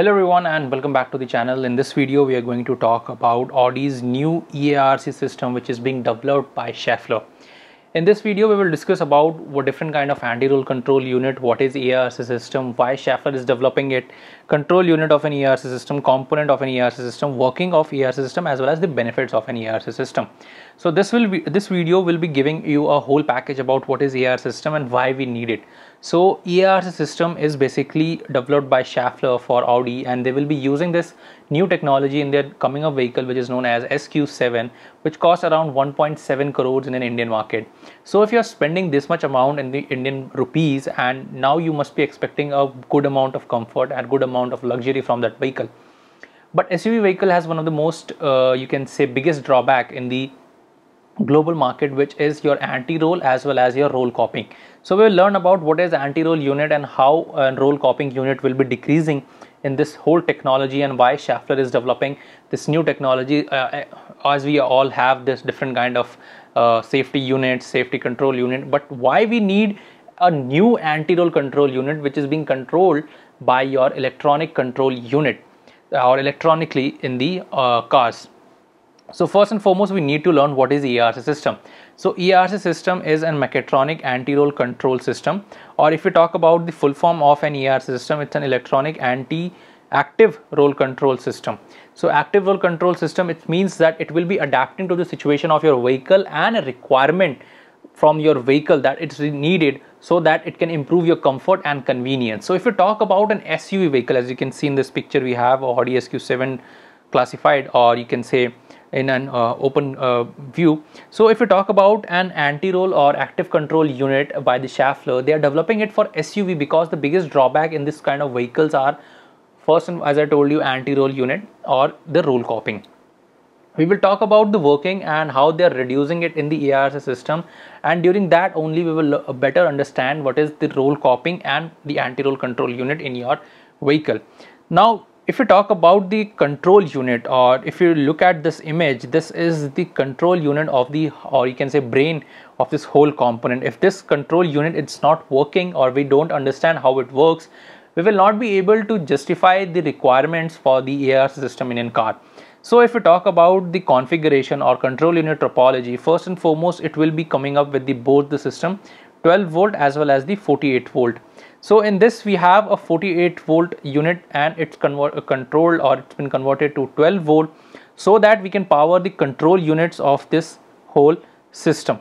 Hello everyone and welcome back to the channel. In this video we are going to talk about Audi's new EARC system which is being developed by Schaeffler. In this video we will discuss about what different kind of anti-roll control unit, what is EARC system, why Schaeffler is developing it, control unit of an EARC system, component of an EARC system, working of EARC system as well as the benefits of an EARC system. So this will be, this video will be giving you a whole package about what is EARC system and why we need it. So ER system is basically developed by Schaeffler for Audi and they will be using this new technology in their coming up vehicle which is known as SQ7 which costs around 1.7 crores in an Indian market. So if you are spending this much amount in the Indian rupees and now you must be expecting a good amount of comfort and good amount of luxury from that vehicle. But SUV vehicle has one of the most uh, you can say biggest drawback in the global market which is your anti-roll as well as your roll copying. So we will learn about what is anti-roll unit and how uh, roll copying unit will be decreasing in this whole technology and why Schaeffler is developing this new technology uh, uh as we all have this different kind of uh, safety unit, safety control unit, but why we need a new anti-roll control unit which is being controlled by your electronic control unit uh, or electronically in the uh, cars. So first and foremost, we need to learn what is ERC system. So ERC system is an mechatronic anti-roll control system or if we talk about the full form of an ERC system, it's an electronic anti active roll control system. So active roll control system, it means that it will be adapting to the situation of your vehicle and a requirement from your vehicle that it's needed so that it can improve your comfort and convenience. So if you talk about an SUV vehicle, as you can see in this picture, we have a Audi SQ7 classified or you can say in an uh, open uh, view. So if you talk about an anti-roll or active control unit by the Schaeffler, they are developing it for SUV because the biggest drawback in this kind of vehicles are first, as I told you, anti-roll unit or the roll copying. We will talk about the working and how they are reducing it in the ARC system and during that only we will better understand what is the roll copying and the anti-roll control unit in your vehicle. Now if you talk about the control unit or if you look at this image, this is the control unit of the or you can say brain of this whole component. If this control unit it's not working or we don't understand how it works, we will not be able to justify the requirements for the AR system in car. So if we talk about the configuration or control unit topology, first and foremost, it will be coming up with the both the system 12 volt as well as the 48 volt. So in this we have a 48 volt unit and it's uh, controlled or it's been converted to 12 volt so that we can power the control units of this whole system.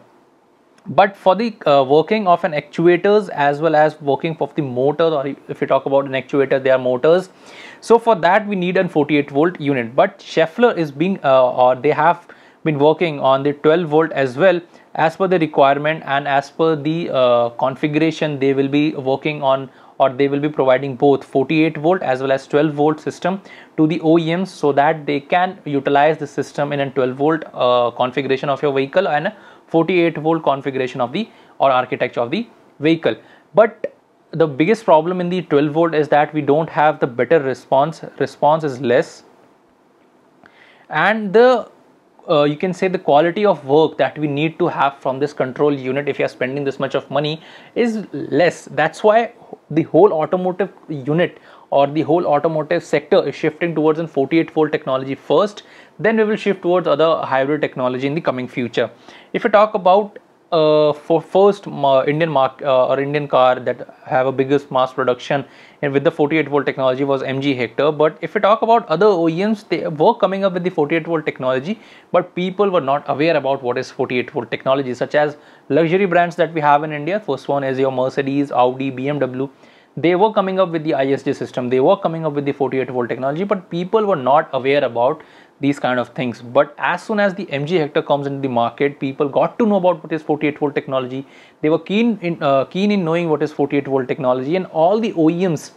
But for the uh, working of an actuators as well as working of the motor or if you talk about an actuator they are motors. So for that we need an 48 volt unit but Scheffler is being uh, or they have been working on the 12 volt as well as per the requirement and as per the uh, configuration they will be working on or they will be providing both 48 volt as well as 12 volt system to the OEMs so that they can utilize the system in a 12 volt uh, configuration of your vehicle and a 48 volt configuration of the or architecture of the vehicle but the biggest problem in the 12 volt is that we don't have the better response response is less and the uh, you can say the quality of work that we need to have from this control unit if you are spending this much of money is less that's why the whole automotive unit or the whole automotive sector is shifting towards an 48 volt technology first then we will shift towards other hybrid technology in the coming future if you talk about uh, for first Indian mark uh, or Indian car that have a biggest mass production and with the 48 volt technology was MG Hector. But if we talk about other OEMs, they were coming up with the 48 volt technology, but people were not aware about what is 48 volt technology, such as luxury brands that we have in India. First one is your Mercedes, Audi, BMW. They were coming up with the ISD system. They were coming up with the 48 volt technology, but people were not aware about these kind of things. But as soon as the MG Hector comes into the market, people got to know about what is 48 volt technology. They were keen in uh, keen in knowing what is 48 volt technology, and all the OEMs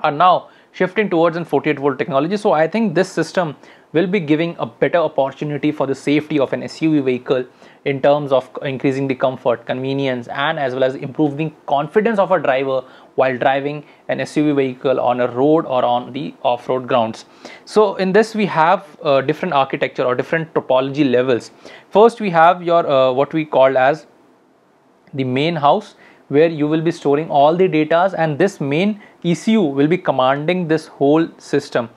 are now shifting towards in 48 volt technology. So I think this system will be giving a better opportunity for the safety of an SUV vehicle in terms of increasing the comfort, convenience, and as well as improving confidence of a driver while driving an SUV vehicle on a road or on the off-road grounds. So in this we have uh, different architecture or different topology levels. First we have your uh, what we call as the main house where you will be storing all the datas and this main ECU will be commanding this whole system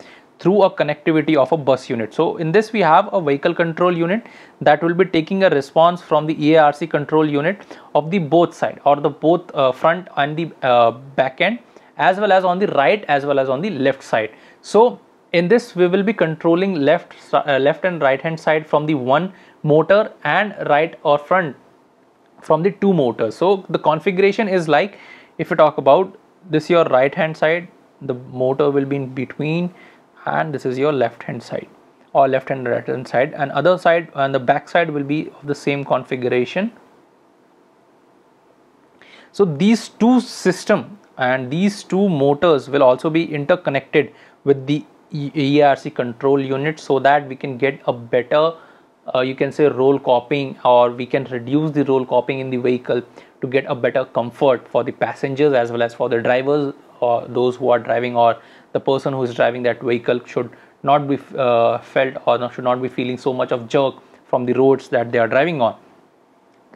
through a connectivity of a bus unit. So in this we have a vehicle control unit that will be taking a response from the EARC control unit of the both side or the both uh, front and the uh, back end as well as on the right as well as on the left side. So in this we will be controlling left uh, left and right hand side from the one motor and right or front from the two motors. So the configuration is like if you talk about this your right hand side the motor will be in between and this is your left hand side or left and right hand side and other side and the back side will be of the same configuration. So these two system and these two motors will also be interconnected with the ERC control unit so that we can get a better uh, you can say roll copying or we can reduce the roll copying in the vehicle to get a better comfort for the passengers as well as for the drivers or those who are driving or the person who is driving that vehicle should not be uh, felt or not, should not be feeling so much of jerk from the roads that they are driving on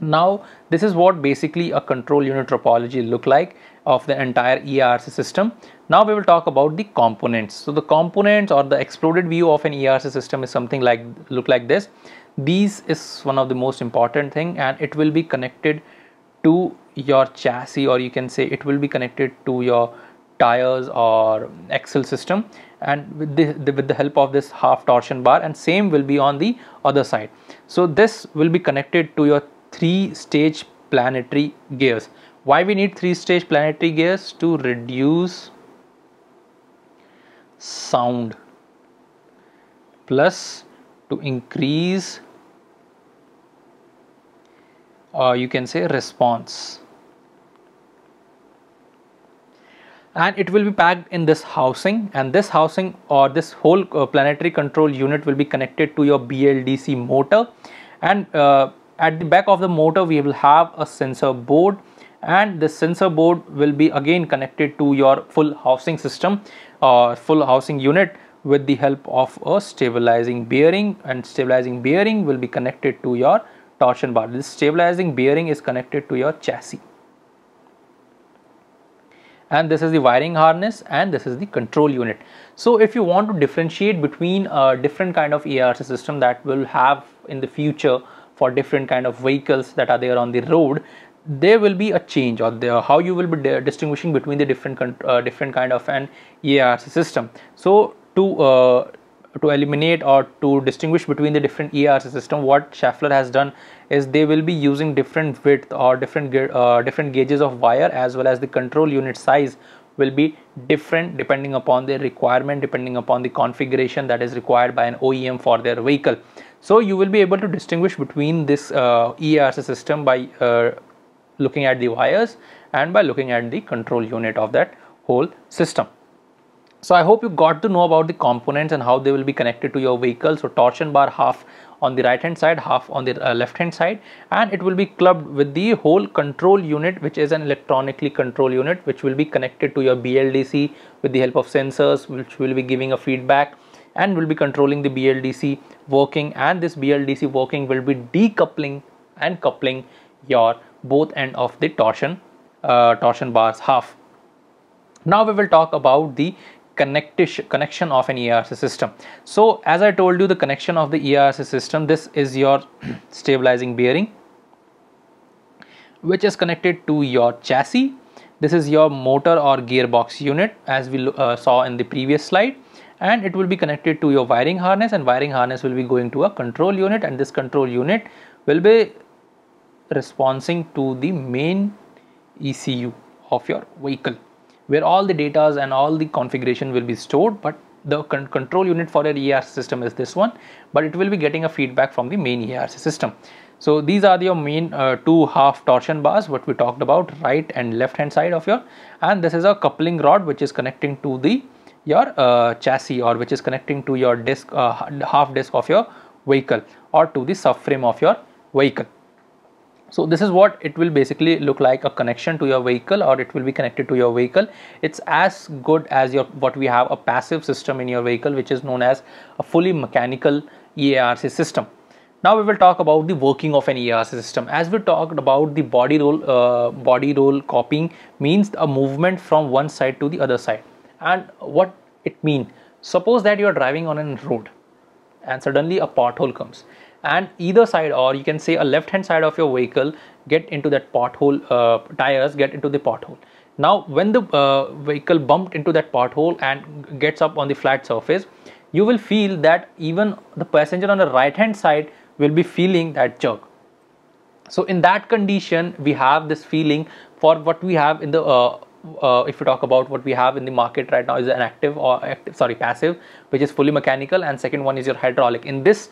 now this is what basically a control unit topology look like of the entire ERC system now we will talk about the components so the components or the exploded view of an ERC system is something like look like this these is one of the most important thing and it will be connected to your chassis or you can say it will be connected to your tires or axle system and with the, the, with the help of this half torsion bar and same will be on the other side so this will be connected to your three stage planetary gears why we need three stage planetary gears to reduce sound plus to increase or you can say response. And it will be packed in this housing and this housing or this whole uh, planetary control unit will be connected to your BLDC motor and uh, at the back of the motor we will have a sensor board and this sensor board will be again connected to your full housing system or uh, full housing unit with the help of a stabilizing bearing and stabilizing bearing will be connected to your torsion bar. This stabilizing bearing is connected to your chassis. And this is the wiring harness and this is the control unit. So if you want to differentiate between a different kind of ERC system that will have in the future for different kind of vehicles that are there on the road, there will be a change or how you will be distinguishing between the different uh, different kind of an ERC system. So to uh, to eliminate or to distinguish between the different ERC system, what Schaeffler has done is they will be using different width or different uh, different gauges of wire as well as the control unit size will be different depending upon the requirement, depending upon the configuration that is required by an OEM for their vehicle. So you will be able to distinguish between this uh, ERC system by uh, looking at the wires and by looking at the control unit of that whole system. So I hope you got to know about the components and how they will be connected to your vehicle. So torsion bar half on the right hand side, half on the uh, left hand side and it will be clubbed with the whole control unit which is an electronically control unit which will be connected to your BLDC with the help of sensors which will be giving a feedback and will be controlling the BLDC working and this BLDC working will be decoupling and coupling your both end of the torsion uh, torsion bars half. Now we will talk about the connection of an ERC system. So as I told you the connection of the ERC system this is your stabilizing bearing which is connected to your chassis. This is your motor or gearbox unit as we uh, saw in the previous slide and it will be connected to your wiring harness and wiring harness will be going to a control unit and this control unit will be responding to the main ECU of your vehicle where all the data and all the configuration will be stored but the con control unit for your ERC system is this one but it will be getting a feedback from the main ERC system. So these are your main uh, two half torsion bars what we talked about right and left hand side of your and this is a coupling rod which is connecting to the your uh, chassis or which is connecting to your disc uh, half disc of your vehicle or to the subframe of your vehicle so this is what it will basically look like a connection to your vehicle or it will be connected to your vehicle it's as good as your what we have a passive system in your vehicle which is known as a fully mechanical EARC system now we will talk about the working of an ERC system. As we talked about the body roll, uh, body roll copying means a movement from one side to the other side. And what it mean? Suppose that you are driving on a road and suddenly a pothole comes and either side or you can say a left hand side of your vehicle get into that pothole uh, tires get into the pothole now when the uh, vehicle bumped into that pothole and gets up on the flat surface you will feel that even the passenger on the right hand side will be feeling that jerk so in that condition we have this feeling for what we have in the uh, uh, if we talk about what we have in the market right now is an active or active sorry passive which is fully mechanical and second one is your hydraulic in this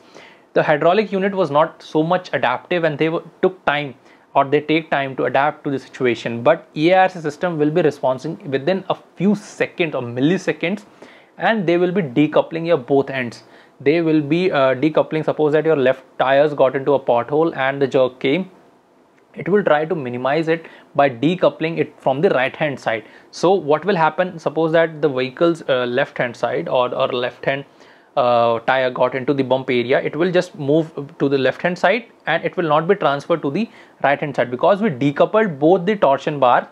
the hydraulic unit was not so much adaptive and they took time or they take time to adapt to the situation but EIRC system will be responding within a few seconds or milliseconds and they will be decoupling your both ends they will be uh, decoupling suppose that your left tires got into a pothole and the jerk came it will try to minimize it by decoupling it from the right hand side so what will happen suppose that the vehicle's uh, left hand side or, or left hand uh, tire got into the bump area it will just move to the left hand side and it will not be transferred to the right hand side because we decoupled both the torsion bar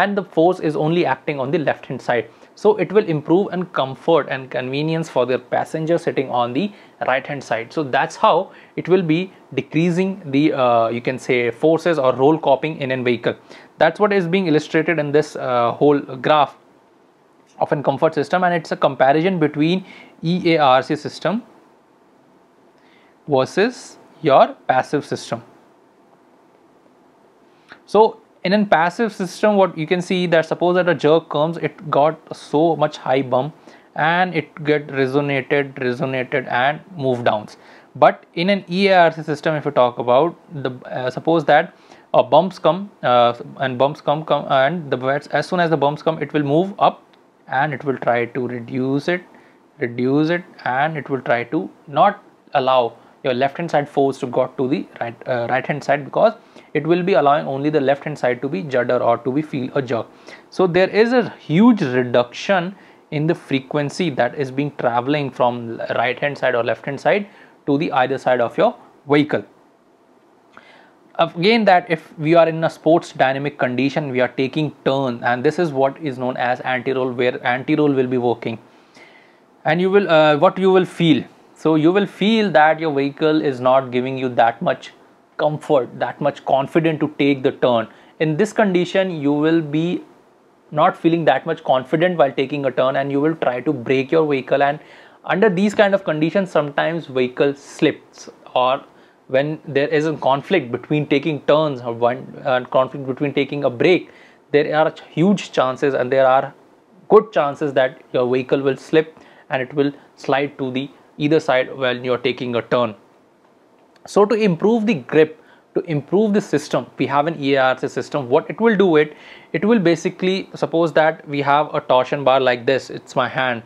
and the force is only acting on the left hand side so it will improve and comfort and convenience for the passenger sitting on the right hand side so that's how it will be decreasing the uh, you can say forces or roll copying in a vehicle that's what is being illustrated in this uh, whole graph of an comfort system and it's a comparison between EARC system versus your passive system. So in a passive system what you can see that suppose that a jerk comes it got so much high bump and it get resonated resonated and move downs but in an EARC system if you talk about the uh, suppose that uh, bumps come uh, and bumps come come and the as soon as the bumps come it will move up and it will try to reduce it reduce it and it will try to not allow your left hand side force to got to the right uh, right hand side because it will be allowing only the left hand side to be judder or to be feel a jerk so there is a huge reduction in the frequency that is being traveling from right hand side or left hand side to the either side of your vehicle again that if we are in a sports dynamic condition we are taking turn and this is what is known as anti-roll where anti-roll will be working and you will uh, what you will feel so you will feel that your vehicle is not giving you that much comfort that much confident to take the turn in this condition you will be not feeling that much confident while taking a turn and you will try to break your vehicle and under these kind of conditions sometimes vehicle slips or when there is a conflict between taking turns or one and conflict between taking a break there are huge chances and there are good chances that your vehicle will slip and it will slide to the either side when you're taking a turn so to improve the grip to improve the system we have an ERC system what it will do it it will basically suppose that we have a torsion bar like this it's my hand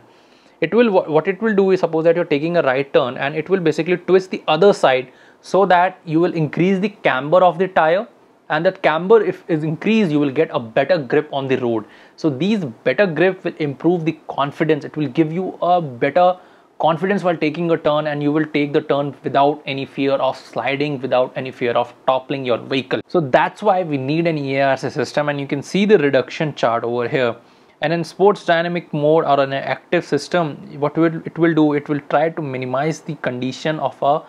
it will what it will do is suppose that you're taking a right turn and it will basically twist the other side so that you will increase the camber of the tire and that camber if is increased you will get a better grip on the road so these better grip will improve the confidence it will give you a better confidence while taking a turn and you will take the turn without any fear of sliding without any fear of toppling your vehicle so that's why we need an ERC system and you can see the reduction chart over here and in sports dynamic mode or an active system what will, it will do it will try to minimize the condition of a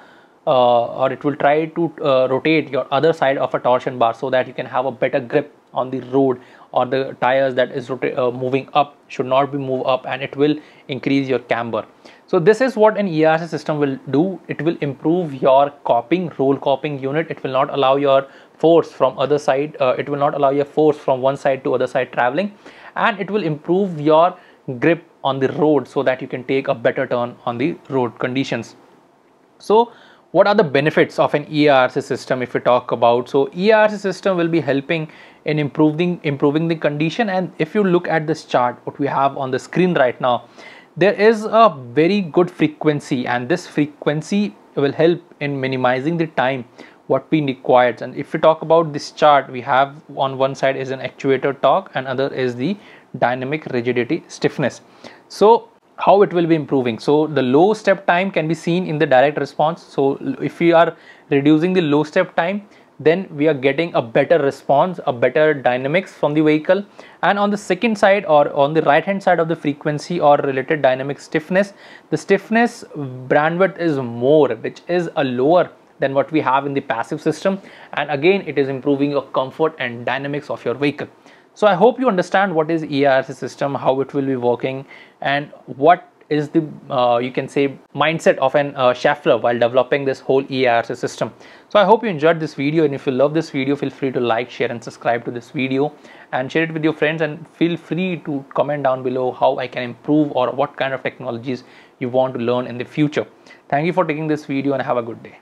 uh, or it will try to uh, rotate your other side of a torsion bar so that you can have a better grip on the road or the tires that is uh, moving up should not be moved up and it will increase your camber so this is what an ERC system will do it will improve your copping roll copping unit it will not allow your force from other side uh, it will not allow your force from one side to other side traveling and it will improve your grip on the road so that you can take a better turn on the road conditions so what are the benefits of an ERC system if we talk about? So ERC system will be helping in improving, improving the condition. And if you look at this chart, what we have on the screen right now, there is a very good frequency and this frequency will help in minimizing the time what we require and if we talk about this chart we have on one side is an actuator torque and other is the dynamic rigidity stiffness so how it will be improving so the low step time can be seen in the direct response so if we are reducing the low step time then we are getting a better response a better dynamics from the vehicle and on the second side or on the right hand side of the frequency or related dynamic stiffness the stiffness bandwidth is more which is a lower than what we have in the passive system and again it is improving your comfort and dynamics of your vehicle so I hope you understand what is ERC system, how it will be working and what is the uh, you can say mindset of an uh, while developing this whole ERC system. So I hope you enjoyed this video and if you love this video feel free to like share and subscribe to this video and share it with your friends and feel free to comment down below how I can improve or what kind of technologies you want to learn in the future. Thank you for taking this video and have a good day.